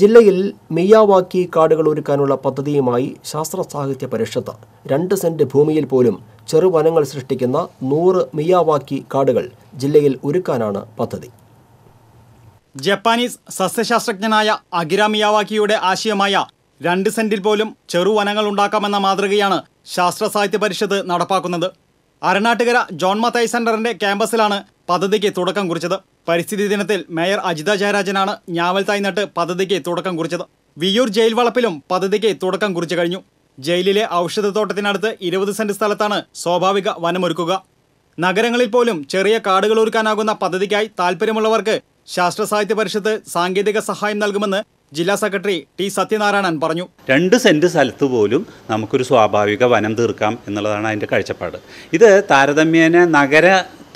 ജില്ലയിൽ മെയ്യാവാക്കി കാടുകൾ ഒരുക്കാനുള്ള പദ്ധതിയുമായി ശാസ്ത്ര സാഹിത്യ പരിഷത്ത് രണ്ട് സെന്റ് ഭൂമിയിൽ പോലും ചെറുവനങ്ങൾ സൃഷ്ടിക്കുന്ന നൂറ് മിയാവാക്കി കാടുകൾ ജില്ലയിൽ ഒരുക്കാനാണ് പദ്ധതി ജപ്പാനീസ് സസ്യശാസ്ത്രജ്ഞനായ അഗിര മിയാവാക്കിയുടെ ആശയമായ രണ്ട് സെന്റിൽ പോലും ചെറുവനങ്ങൾ ഉണ്ടാക്കാമെന്ന മാതൃകയാണ് ശാസ്ത്ര സാഹിത്യ പരിഷത്ത് നടപ്പാക്കുന്നത് അരനാട്ടുകര ജോൺ മത്തായി സെന്ററിന്റെ ക്യാമ്പസിലാണ് പദ്ധതിക്ക് തുടക്കം കുറിച്ചത് പരിസ്ഥിതി ദിനത്തിൽ മേയർ അജിത ജയരാജനാണ് ഞാവൽത്തായ് നട്ട് പദ്ധതിക്ക് തുടക്കം കുറിച്ചത് വിയൂർ ജയിൽ വളപ്പിലും പദ്ധതിക്ക് തുടക്കം കുറിച്ചു കഴിഞ്ഞു ജയിലിലെ ഔഷധത്തോട്ടത്തിനടുത്ത് ഇരുപത് സെന്റ് സ്ഥലത്താണ് സ്വാഭാവിക വനമൊരുക്കുക നഗരങ്ങളിൽ പോലും ചെറിയ കാടുകൾ ഒരുക്കാനാകുന്ന പദ്ധതിക്കായി താൽപ്പര്യമുള്ളവർക്ക് ശാസ്ത്ര സാഹിത്യ പരിഷത്ത് സാങ്കേതിക സഹായം നൽകുമെന്ന് ജില്ലാ സെക്രട്ടറി ടി സത്യനാരായണൻ പറഞ്ഞു രണ്ട് സെന്റ് സ്ഥലത്ത് പോലും നമുക്കൊരു സ്വാഭാവിക വനം തീർക്കാം എന്നുള്ളതാണ് അതിൻ്റെ കാഴ്ചപ്പാട് ഇത് താരതമ്യേന നഗര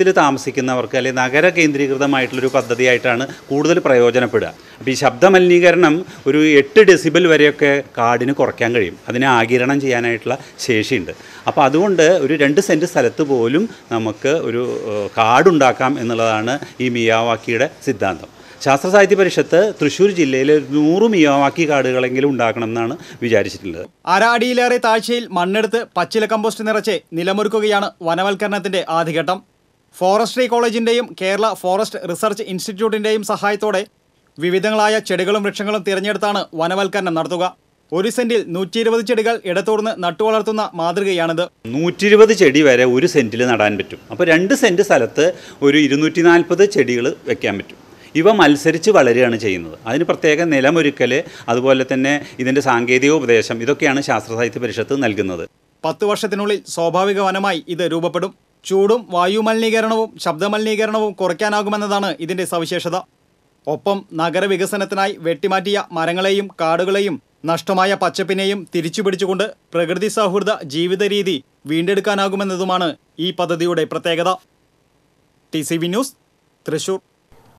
നഗരത്തിൽ താമസിക്കുന്നവർക്ക് അല്ലെങ്കിൽ നഗര കേന്ദ്രീകൃതമായിട്ടുള്ളൊരു പദ്ധതിയായിട്ടാണ് കൂടുതൽ പ്രയോജനപ്പെടുക അപ്പോൾ ഈ ശബ്ദ മലിനീകരണം ഒരു എട്ട് ഡെസിബിൾ വരെയൊക്കെ കാടിന് കുറയ്ക്കാൻ കഴിയും അതിനെ ആകിരണം ചെയ്യാനായിട്ടുള്ള ശേഷിയുണ്ട് അപ്പോൾ അതുകൊണ്ട് ഒരു രണ്ട് സെൻറ്റ് സ്ഥലത്ത് പോലും നമുക്ക് ഒരു കാടുണ്ടാക്കാം എന്നുള്ളതാണ് ഈ മിയാവാക്കിയുടെ സിദ്ധാന്തം ശാസ്ത്ര സാഹിത്യ പരിഷത്ത് തൃശ്ശൂർ ജില്ലയിൽ നൂറ് മിയാവാക്കി കാടുകളെങ്കിലും ഉണ്ടാക്കണം എന്നാണ് വിചാരിച്ചിട്ടുള്ളത് അരാടിയിലേറെ താഴ്ചയിൽ മണ്ണെടുത്ത് പച്ചില കമ്പോസ്റ്റ് നിറച്ച് നിലമൊരുക്കുകയാണ് വനവൽക്കരണത്തിന്റെ ആദ്യഘട്ടം ഫോറസ്ട്രി കോളേജിൻ്റെയും കേരള ഫോറസ്റ്റ് റിസർച്ച് ഇൻസ്റ്റിറ്റ്യൂട്ടിൻ്റെയും സഹായത്തോടെ വിവിധങ്ങളായ ചെടികളും വൃക്ഷങ്ങളും തിരഞ്ഞെടുത്താണ് വനവൽക്കരണം നടത്തുക ഒരു സെന്റിൽ നൂറ്റി ഇരുപത് ചെടികൾ ഇടത്തൂർന്ന് നട്ടുവളർത്തുന്ന മാതൃകയാണിത് നൂറ്റി ഇരുപത് ചെടി വരെ ഒരു സെന്റിൽ നടാൻ പറ്റും അപ്പോൾ രണ്ട് സെന്റ് സ്ഥലത്ത് ഒരു ഇരുന്നൂറ്റി നാൽപ്പത് ചെടികൾ വെക്കാൻ പറ്റും ഇവ മത്സരിച്ച് വളരുകയാണ് ചെയ്യുന്നത് അതിന് പ്രത്യേക നിലമൊരുക്കൽ അതുപോലെ തന്നെ ഇതിൻ്റെ സാങ്കേതിക ഉപദേശം ഇതൊക്കെയാണ് ശാസ്ത്ര സാഹിത്യ പരിഷത്ത് നൽകുന്നത് പത്ത് വർഷത്തിനുള്ളിൽ സ്വാഭാവിക വനമായി ഇത് രൂപപ്പെടും ചൂടും വായുമലിനീകരണവും ശബ്ദമലിനീകരണവും കുറയ്ക്കാനാകുമെന്നതാണ് ഇതിൻ്റെ സവിശേഷത ഒപ്പം നഗരവികസനത്തിനായി വെട്ടിമാറ്റിയ മരങ്ങളെയും കാടുകളെയും നഷ്ടമായ പച്ചപ്പിനെയും തിരിച്ചുപിടിച്ചുകൊണ്ട് പ്രകൃതി സൗഹൃദ ജീവിത രീതി വീണ്ടെടുക്കാനാകുമെന്നതുമാണ് ഈ പദ്ധതിയുടെ പ്രത്യേകത T C V news Thrissur